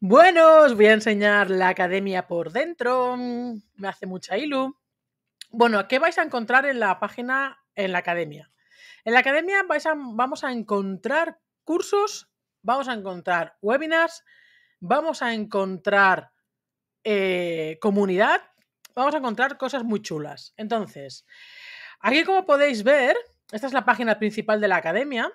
Bueno, os voy a enseñar la academia por dentro. Mm, me hace mucha ilu. Bueno, ¿qué vais a encontrar en la página en la academia? En la academia vais vamos a encontrar cursos, vamos a encontrar webinars, vamos a encontrar eh, comunidad, vamos a encontrar cosas muy chulas. Entonces, aquí como podéis ver, esta es la página principal de la academia,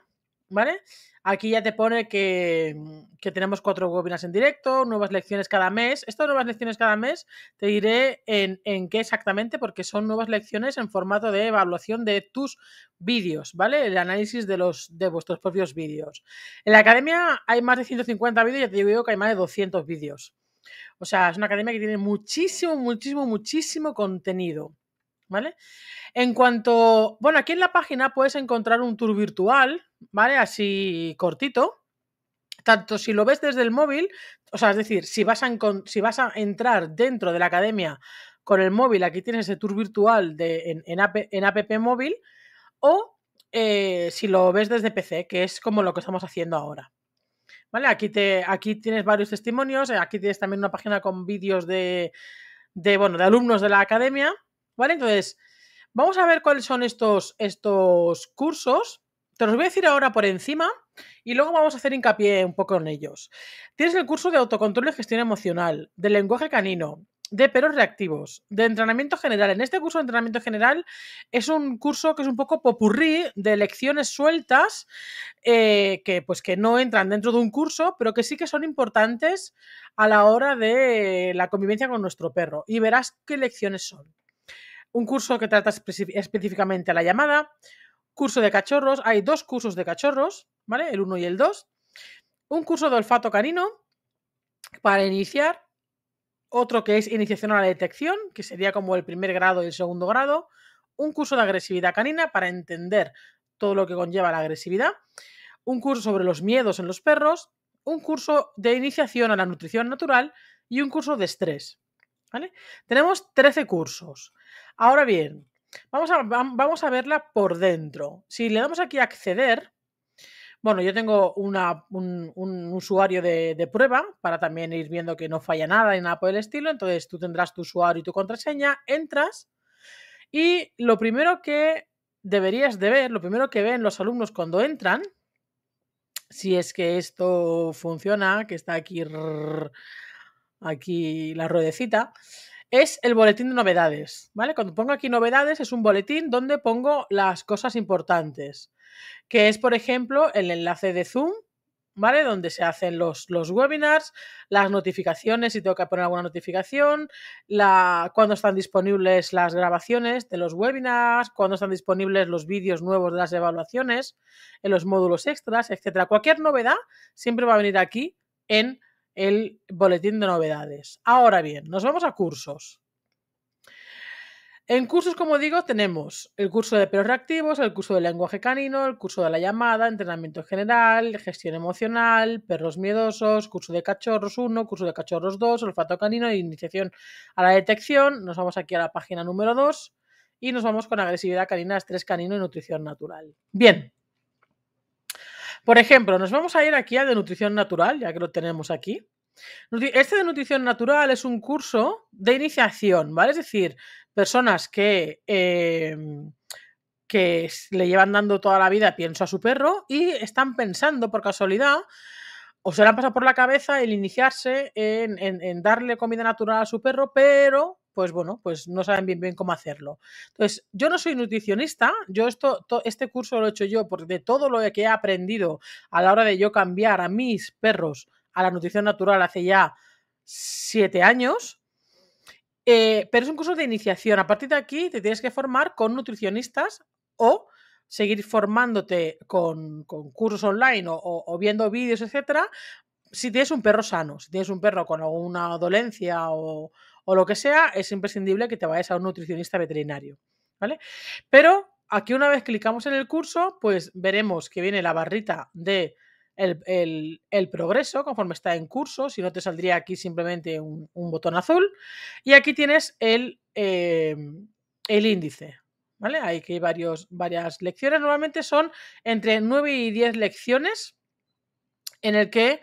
¿vale? Aquí ya te pone mm, que, tenemos cuatro webinars en directo, nuevas lecciones cada mes. Estas nuevas lecciones cada mes te diré en, qué exactamente, porque son nuevas lecciones en formato de evaluación de tus vídeos, ¿vale? El análisis de, los, de vuestros propios vídeos. En la academia hay más de 150 vídeos, ya te digo que hay más de 200 vídeos. O sea, es una academia que tiene muchísimo, muchísimo, muchísimo contenido. ¿Vale? En cuanto, bueno, aquí en la página puedes encontrar un tour virtual, ¿vale? Así cortito. Tanto si lo ves desde el móvil, o sea, es decir, si vas a, si vas a entrar dentro de la academia con el móvil, aquí tienes el tour virtual de, en, app, móvil, o eh, si lo ves desde PC, que es como lo que estamos haciendo ahora. ¿Vale? Aquí, te, aquí tienes varios testimonios, eh, aquí tienes también una página con vídeos de, bueno, de alumnos de la academia, ¿vale? Entonces, vamos a ver cuáles son estos, estos cursos te los voy a decir ahora por encima y luego vamos a hacer hincapié un poco en ellos. Tienes el curso de autocontrol y gestión emocional, de lenguaje canino, de perros reactivos, de entrenamiento general. En este curso de entrenamiento general es un curso que es un poco popurrí de lecciones sueltas eh, que, pues, que no entran dentro de un curso, pero que sí que son importantes a la hora de la convivencia con nuestro perro. Y verás qué lecciones son. Un curso que trata específicamente a la llamada, curso de cachorros, hay dos cursos de cachorros, ¿vale? El 1 y el 2. Un curso de olfato canino para iniciar, otro que es iniciación a la detección, que sería como el primer grado y el segundo grado, un curso de agresividad canina para entender todo lo que conlleva la agresividad, un curso sobre los miedos en los perros, un curso de iniciación a la nutrición natural y un curso de estrés. ¿vale? Tenemos 13 cursos. Ahora bien, Vamos a, vamos a verla por dentro. Si le damos aquí a acceder, bueno, yo tengo un, usuario de, prueba para también ir viendo que no falla nada y nada por el estilo. Entonces tú tendrás tu usuario y tu contraseña, entras y lo primero que deberías de ver, lo primero que ven los alumnos cuando entran, si es que esto funciona, que está aquí, aquí la ruedecita, es el boletín de novedades, ¿vale? Cuando pongo aquí novedades es un boletín donde pongo las cosas importantes, que es, por ejemplo, el enlace de Zoom, ¿vale? Donde se hacen los, los webinars, las notificaciones, si tengo que poner alguna notificación, la, cuando están disponibles las grabaciones de los webinars, cuando están disponibles los vídeos nuevos de las evaluaciones, en los módulos extras, etcétera. Cualquier novedad siempre va a venir aquí en el boletín de novedades. Ahora bien, nos vamos a cursos. En cursos, como digo, tenemos el curso de perros reactivos, el curso de lenguaje canino, el curso de la llamada, entrenamiento general, gestión emocional, perros miedosos, curso de cachorros 1, curso de cachorros 2, olfato canino e iniciación a la detección. Nos vamos aquí a la página número 2 y nos vamos con agresividad canina, estrés canino y nutrición natural. Bien, por ejemplo, nos vamos a ir aquí a de nutrición natural, ya que lo tenemos aquí. Este de nutrición natural es un curso de iniciación, ¿vale? Es decir, personas que, em, que le llevan dando toda la vida pienso a su perro y están pensando por casualidad o se le han pasado por la cabeza el iniciarse en darle comida natural a su perro, pero pues bueno, pues no saben bien bien cómo hacerlo. Entonces, yo no soy nutricionista, yo esto, este curso lo he hecho yo por de todo lo que he aprendido a la hora de yo cambiar a mis perros a la nutrición natural hace ya siete años, eh, pero es un curso de iniciación. A partir de aquí te tienes que formar con nutricionistas o seguir formándote con, cursos online o, viendo vídeos, etcétera, si tienes un perro sano, si tienes un perro con alguna dolencia o o lo que sea, es imprescindible que te vayas a un nutricionista veterinario. ¿Vale? Pero aquí una vez clicamos en el curso, pues veremos que viene la barrita de el, progreso conforme está en curso, si no te saldría aquí simplemente un, botón azul. Y aquí tienes el, eh, el índice, ¿vale? Hay que varios, varias lecciones, normalmente son entre 9 y 10 lecciones en el que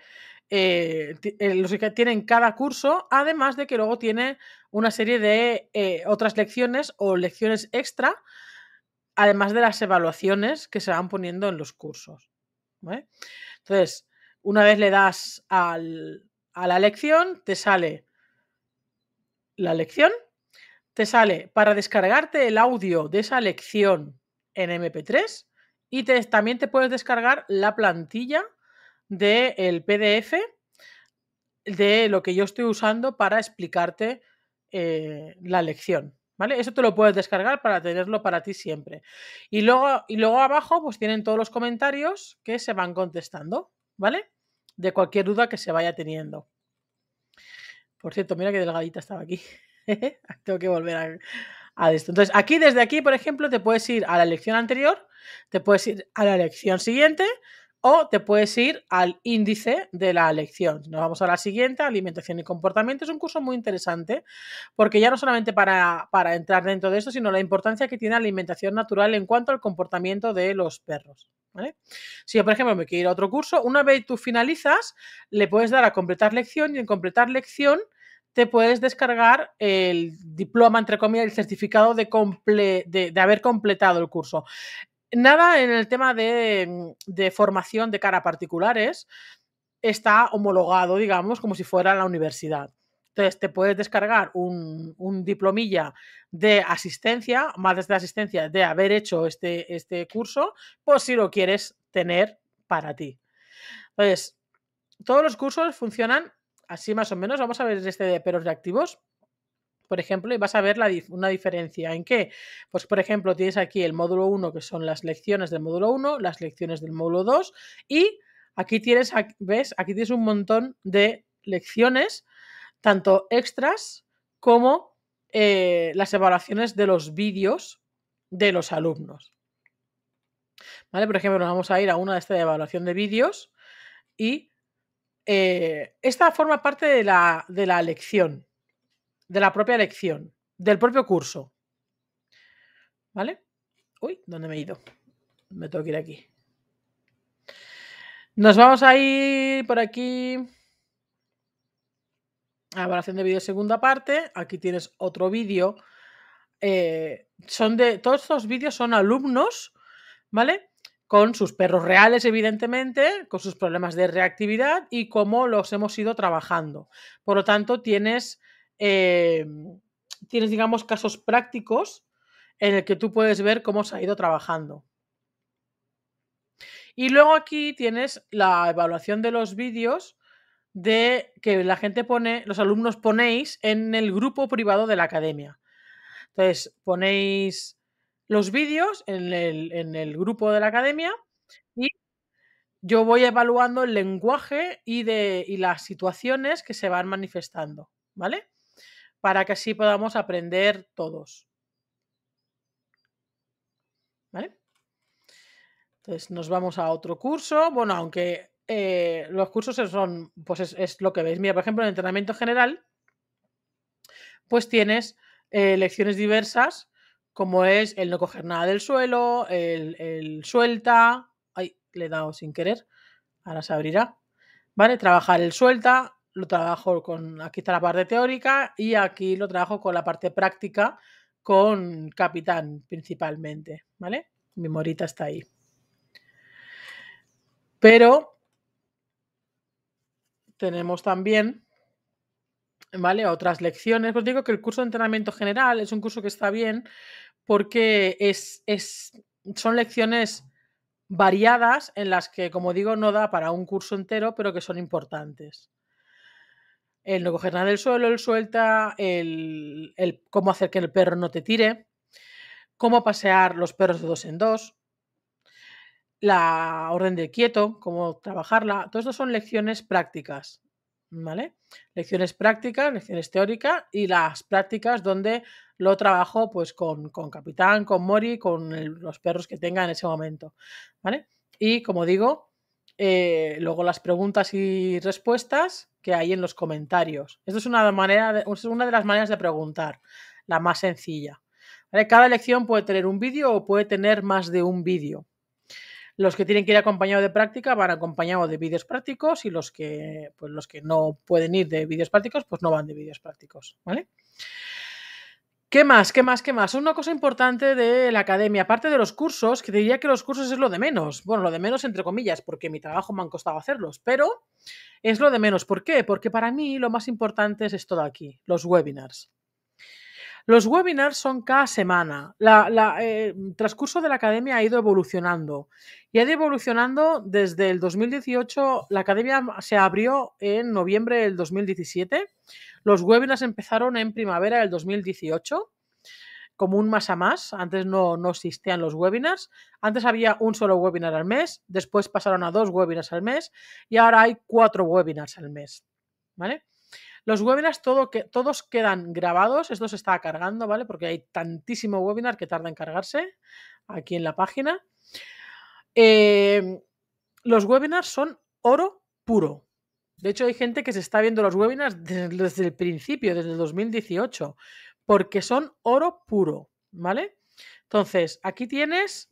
eh, eh, los que tienen cada curso, además de que luego tiene una serie de eh, otras lecciones o lecciones extra, además de las evaluaciones que se van poniendo en los cursos. Entonces, una vez le das a la lección, te sale la lección, te sale para descargarte el audio de esa lección en MP3 y también te puedes descargar la plantilla de el PDF de lo que yo estoy usando para explicarte eh, la lección. ¿Vale? Eso te lo puedes descargar para tenerlo para ti siempre. Y luego, y luego abajo, pues tienen todos los comentarios que se van contestando, ¿vale? De cualquier duda que se vaya teniendo. Por cierto, mira que delgadita estaba aquí. Tengo que volver a, a esto. Entonces, aquí, desde aquí, por ejemplo, te puedes ir a la lección anterior, te puedes ir a la lección siguiente, o te puedes ir al índice de la lección. Nos vamos a la siguiente, alimentación y comportamiento. Es un curso muy interesante porque ya no solamente para, entrar dentro de esto, sino la importancia que tiene la alimentación natural en cuanto al comportamiento de los perros. Si yo, por ejemplo, me quiero ir a otro curso, una vez tú finalizas, le puedes dar a completar lección y en completar lección te puedes descargar el diploma, entre comillas, el certificado de, haber completado el curso. Nada en el tema mm, de, formación de cara a particulares está homologado, digamos, como si fuera la universidad. Entonces, te puedes descargar un, diplomilla de asistencia, más de asistencia, de haber hecho este, este curso, por pues si lo quieres tener para ti. Entonces, todos los cursos funcionan así más o menos. Vamos a ver este de peros reactivos por ejemplo, y vas a ver una diferencia. ¿En qué? Pues, por ejemplo, tienes aquí el módulo 1, que son las lecciones del módulo 1, las lecciones del módulo 2, y aquí tienes, ¿ves? Aquí tienes un montón de lecciones, tanto extras como eh, las evaluaciones de los vídeos de los alumnos. ¿Vale? Por ejemplo, nos vamos a ir a una de estas de evaluación de vídeos y eh, esta forma parte de la, de la lección de la propia lección, del propio curso. ¿Vale? Uy, ¿dónde me he ido? Me tengo que ir aquí. Nos vamos a ir por aquí. A evaluación de vídeo segunda parte. Aquí tienes otro vídeo. Eh, son de. Todos estos vídeos son alumnos, ¿vale? Con sus perros reales, evidentemente, con sus problemas de reactividad y cómo los hemos ido trabajando. Por lo tanto, tienes eh, tienes, digamos, casos prácticos en el que tú puedes ver cómo se ha ido trabajando. Y luego aquí tienes la evaluación de los vídeos de que la gente pone, los alumnos ponéis en el grupo privado de la academia. Entonces, ponéis los vídeos en el, grupo de la academia y yo voy evaluando el lenguaje y, de, y las situaciones que se van manifestando, ¿vale? para que así podamos aprender todos. ¿Vale? Entonces nos vamos a otro curso. Bueno, aunque eh, los cursos son, pues es, lo que veis. Mira, por ejemplo, en entrenamiento general, pues tienes eh, lecciones diversas, como es el no coger nada del suelo, el, el suelta. Ay, le he dado sin querer. Ahora se abrirá. ¿Vale? Trabajar el suelta, lo trabajo con, aquí está la parte teórica y aquí lo trabajo con la parte práctica con Capitán principalmente, ¿vale? Mi morita está ahí. Pero tenemos también, ¿vale? Otras lecciones. Os digo que el curso de entrenamiento general es un curso que está bien porque es, son lecciones variadas en las que, como digo, no da para un curso entero, pero que son importantes el no coger nada del suelo, el suelta, el, cómo hacer que el perro no te tire, cómo pasear los perros de dos en dos, la orden de quieto, cómo trabajarla. Todo esto son lecciones prácticas, ¿vale? Lecciones prácticas, lecciones teóricas y las prácticas donde lo trabajo pues con, con Capitán, con Mori, con los perros que tenga en ese momento, ¿vale? Y como digo, eh, luego las preguntas y respuestas que hay en los comentarios. Esto es una, manera de, una de las maneras de preguntar, la más sencilla. Cada lección puede tener un vídeo o puede tener más de un vídeo. Los que tienen que ir acompañados de práctica van acompañados de vídeos prácticos y los que, pues, los que no pueden ir de vídeos prácticos, pues no van de vídeos prácticos. ¿vale? ¿Qué más? ¿Qué más? ¿Qué más? Una cosa importante de la academia, aparte de los cursos, que diría que los cursos es lo de menos. Bueno, lo de menos entre comillas, porque mi trabajo me han costado hacerlos, pero es lo de menos. ¿Por qué? Porque para mí lo más importante es esto de aquí, los webinars. Los webinars son cada semana. Eh, el transcurso de la academia ha ido evolucionando. Y ha ido evolucionando desde el 2018. La academia se abrió en noviembre del 2017. Los webinars empezaron en primavera del 2018 como un más a más. Antes no, no, existían los webinars. Antes había un solo webinar al mes, después pasaron a dos webinars al mes y ahora hay cuatro webinars al mes. ¿Vale? Los webinars todos quedan grabados, esto se está cargando, ¿vale? Porque hay tantísimo webinar que tarda en cargarse aquí en la página. Em, los webinars son oro puro. De hecho, hay gente que se está viendo los webinars desde, el principio, desde el 2018, porque son oro puro, ¿vale? Entonces, aquí tienes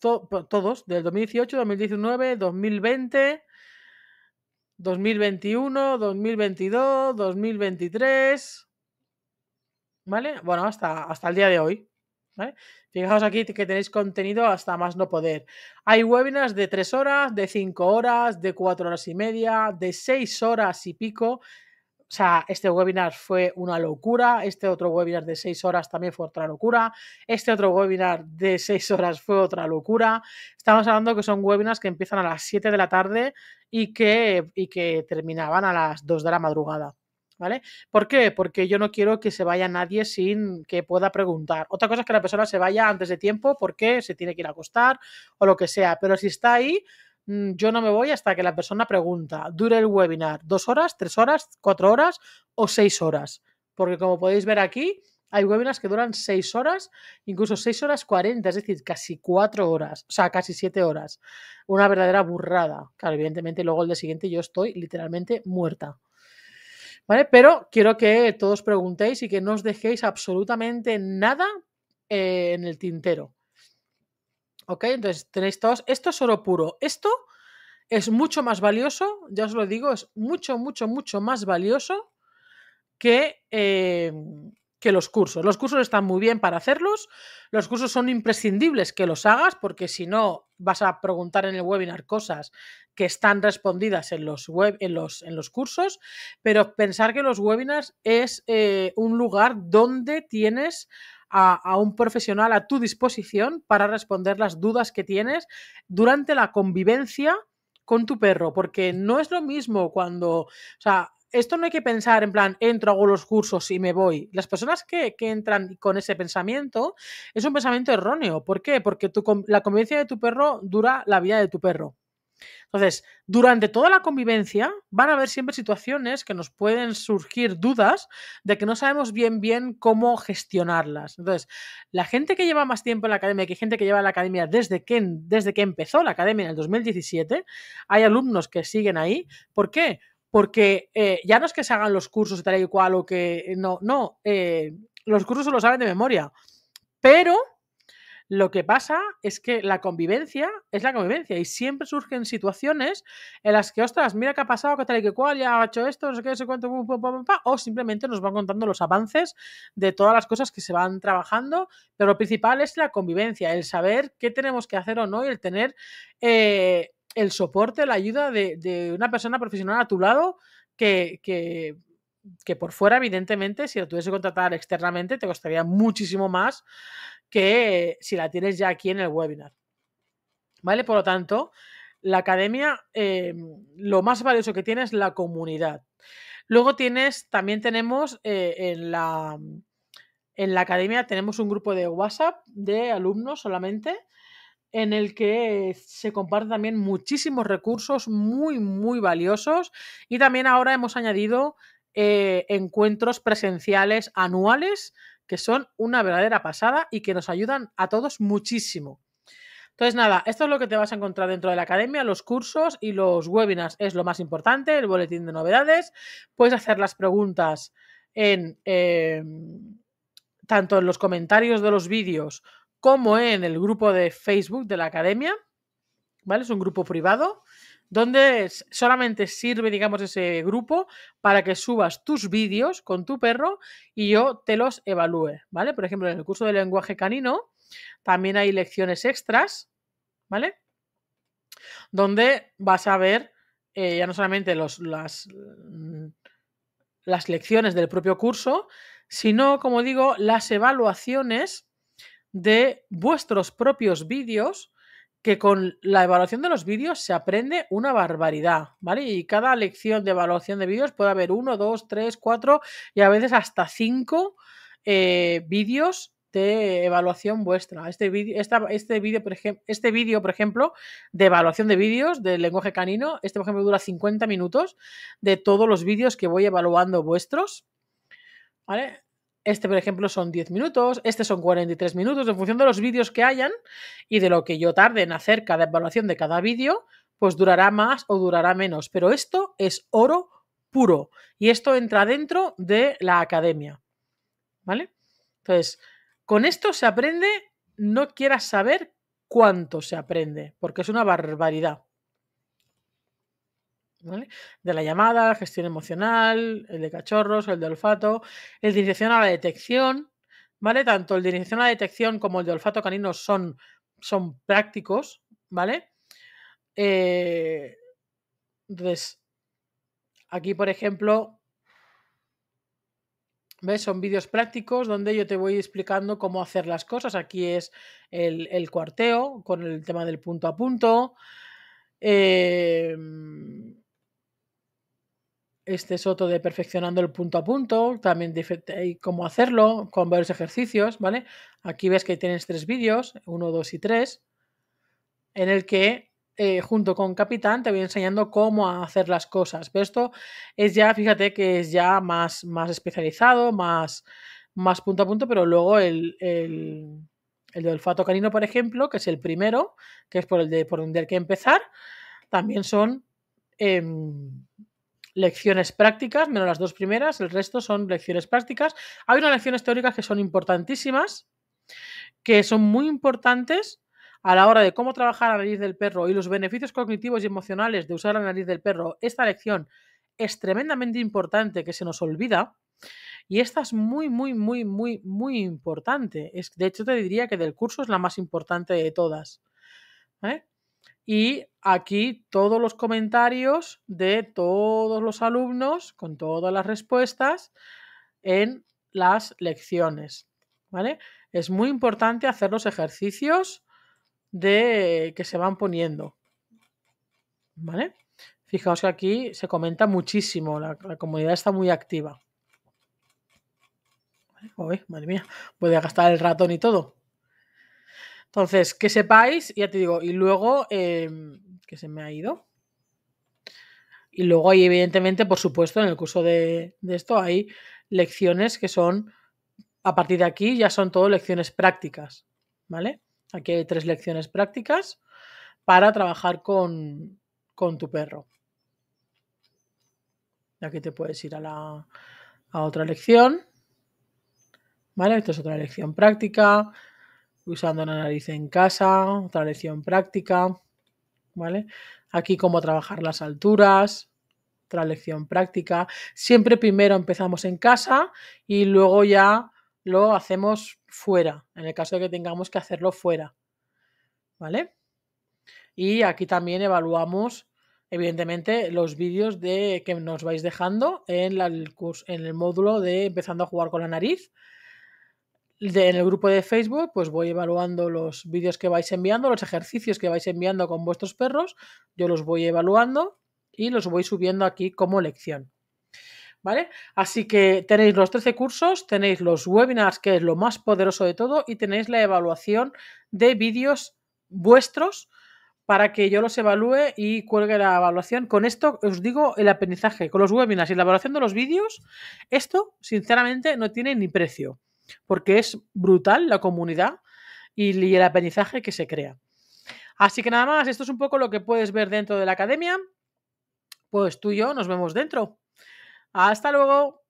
todos, del 2018, 2019, 2020, 2021, 2022, 2023. ¿Vale? Bueno, hasta, hasta el día de hoy. Fijaos aquí que tenéis contenido hasta más no poder. Hay webinars de 3 horas, de 5 horas, de 4 horas y media, de 6 horas y pico. O sea, este webinar fue una locura, este otro webinar de 6 horas también fue otra locura, este otro webinar de 6 horas fue otra locura. Estamos hablando que son webinars que empiezan a las 7 de la tarde y que, que terminaban a las 2 de la madrugada. ¿Vale? ¿Por qué? Porque yo no quiero que se vaya nadie sin que pueda preguntar. Otra cosa es que la persona se vaya antes de tiempo porque se tiene que ir a acostar o lo que sea, pero si está ahí, mm, yo no me voy hasta que la persona pregunta. Dure el webinar dos horas, tres horas, cuatro horas o seis horas. Porque como podéis ver aquí, hay webinars que duran 6 horas, incluso 6 horas 40, es decir, casi 4 horas, o sea, casi 7 horas. Una verdadera burrada. Claro, evidentemente luego el día siguiente yo estoy literalmente muerta. ¿Vale? Pero quiero que todos preguntéis y que no os dejéis absolutamente nada eh, en el tintero. ¿Ok? Entonces tenéis todos. Esto es oro puro. Esto es mucho más valioso, ya os lo digo, es mucho, mucho, mucho más valioso que, eh, que los cursos. Los cursos están muy bien para hacerlos, los cursos son imprescindibles que los hagas porque si no vas a preguntar en el webinar cosas que están respondidas en los, web, en los, en los cursos, pero pensar que los webinars es eh, un lugar donde tienes a, a, un profesional a tu disposición para responder las dudas que tienes durante la convivencia con tu perro, porque no es lo mismo cuando, o sea, esto no hay que pensar en plan, entro, hago los cursos y me voy. Las personas que, entran con ese pensamiento es un pensamiento erróneo. ¿Por qué? Porque la convivencia de tu perro dura la vida de tu perro. Entonces, durante toda la convivencia van a haber siempre situaciones que nos pueden surgir dudas de que no sabemos bien bien cómo gestionarlas. Entonces, la gente que lleva más tiempo en la academia, que gente que lleva la academia desde que, desde que empezó la academia en el 2017, hay alumnos que siguen ahí. ¿Por qué? porque eh, ya no es que se hagan los cursos de tal y cual o que eh, no, no, eh, los cursos se lo saben de memoria, pero lo que pasa es que la convivencia es la convivencia y siempre surgen situaciones en las que, ostras, mira qué ha pasado, qué tal y qué cual, ya ha hecho esto, no sé qué, no sé cuánto, o simplemente nos van contando los avances de todas las cosas que se van trabajando, pero lo principal es la convivencia, el saber qué tenemos que hacer o no y el tener el soporte, la ayuda de, una persona profesional a tu lado que, que, por fuera, evidentemente, si la tuviese que contratar externamente, te costaría muchísimo más que si la tienes ya aquí en el webinar. ¿Vale? Por lo tanto, la academia, em, lo más valioso que tiene es la comunidad. Luego tienes, también tenemos eh, en la en la academia tenemos un grupo de WhatsApp de alumnos solamente en el que se comparten también muchísimos recursos muy, muy valiosos y también ahora hemos añadido eh, encuentros presenciales anuales que son una verdadera pasada y que nos ayudan a todos muchísimo. Entonces, nada, esto es lo que te vas a encontrar dentro de la academia, los cursos y los webinars es lo más importante, el boletín de novedades. Puedes hacer las preguntas en eh, tanto en los comentarios de los vídeos como en el grupo de Facebook de la academia, ¿vale? Es un grupo privado donde solamente sirve, digamos, ese grupo para que subas tus vídeos con tu perro y yo te los evalúe, ¿vale? Por ejemplo, en el curso de lenguaje canino también hay lecciones extras, ¿vale? Donde vas a ver eh, ya no solamente los, las, las lecciones del propio curso, sino, como digo, las evaluaciones de vuestros propios vídeos, que con la evaluación de los vídeos se aprende una barbaridad, ¿vale? Y cada lección de evaluación de vídeos puede haber uno, dos, tres, cuatro y a veces hasta cinco eh, vídeos de evaluación vuestra. Este vídeo, este vídeo, por ejemplo, este vídeo, por ejemplo, de evaluación de vídeos del lenguaje canino, este, por ejemplo, dura 50 minutos de todos los vídeos que voy evaluando vuestros. ¿Vale? Este, por ejemplo, son 10 minutos, este son 43 minutos, en función de los vídeos que hayan y de lo que yo tarde en hacer cada evaluación de cada vídeo, pues durará más o durará menos. Pero esto es oro puro y esto entra dentro de la academia. ¿Vale? Entonces, con esto se aprende, no quieras saber cuánto se aprende, porque es una barbaridad. De la llamada, gestión emocional, el de cachorros, el de olfato, el de dirección a la detección, ¿vale? Tanto el de dirección a la detección como el de olfato canino son, son prácticos, ¿vale? Eh, entonces, aquí, por ejemplo, ¿Ves? Son vídeos prácticos donde yo te voy explicando cómo hacer las cosas. Aquí es el, el cuarteo con el tema del punto a punto. Eh, este es otro de perfeccionando el punto a punto, también hay eh, cómo hacerlo con varios ejercicios, ¿vale? Aquí ves que tienes tres vídeos, uno, dos y tres, en el que eh, junto con Capitán te voy enseñando cómo hacer las cosas. Pero esto es ya, fíjate que es ya más, más especializado, más, más punto a punto, pero luego el, el, el olfato canino, por ejemplo, que es el primero, que es por, el de, por donde hay que empezar, también son... Em, lecciones prácticas, menos las dos primeras, el resto son lecciones prácticas. Hay unas lecciones teóricas que son importantísimas, que son muy importantes a la hora de cómo trabajar la nariz del perro y los beneficios cognitivos y emocionales de usar la nariz del perro. Esta lección es tremendamente importante que se nos olvida. Y esta es muy, muy, muy, muy, muy importante. de hecho, te diría que del curso es la más importante de todas. Y aquí todos los comentarios de todos los alumnos con todas las respuestas en las lecciones. ¿Vale? Es muy importante hacer los ejercicios de que se van poniendo. ¿Vale? Fijaos que aquí se comenta muchísimo, la, comunidad está muy activa. madre mía, voy a gastar el ratón y todo. Entonces, que sepáis, ya te digo, y luego, eh, que se me ha ido. Y luego hay, evidentemente, por supuesto, en el curso de, esto hay lecciones que son, a partir de aquí ya son todo lecciones prácticas, ¿vale? Aquí hay tres lecciones prácticas para trabajar con, tu perro. Aquí te puedes ir a, la, a otra lección, ¿vale? Esta es otra lección práctica usando la nariz en casa, otra lección práctica, ¿vale? Aquí cómo trabajar las alturas, otra lección práctica. Siempre primero empezamos en casa y luego ya lo hacemos fuera, en el caso de que tengamos que hacerlo fuera, ¿vale? Y aquí también evaluamos, evidentemente, los vídeos de, que nos vais dejando en el módulo de empezando a jugar con la nariz en el grupo de Facebook, pues voy evaluando los vídeos que vais enviando, los ejercicios que vais enviando con vuestros perros, yo los voy evaluando y los voy subiendo aquí como lección. ¿Vale? Así que tenéis los 13 cursos, tenéis los webinars, que es lo más poderoso de todo, y tenéis la evaluación de vídeos vuestros para que yo los evalúe y cuelgue la evaluación. Con esto os digo el aprendizaje, con los webinars y la evaluación de los vídeos, esto sinceramente no tiene ni precio porque es brutal la comunidad y, el aprendizaje que se crea. Así que nada más, esto es un poco lo que puedes ver dentro de la academia. Pues tú y yo nos vemos dentro. Hasta luego.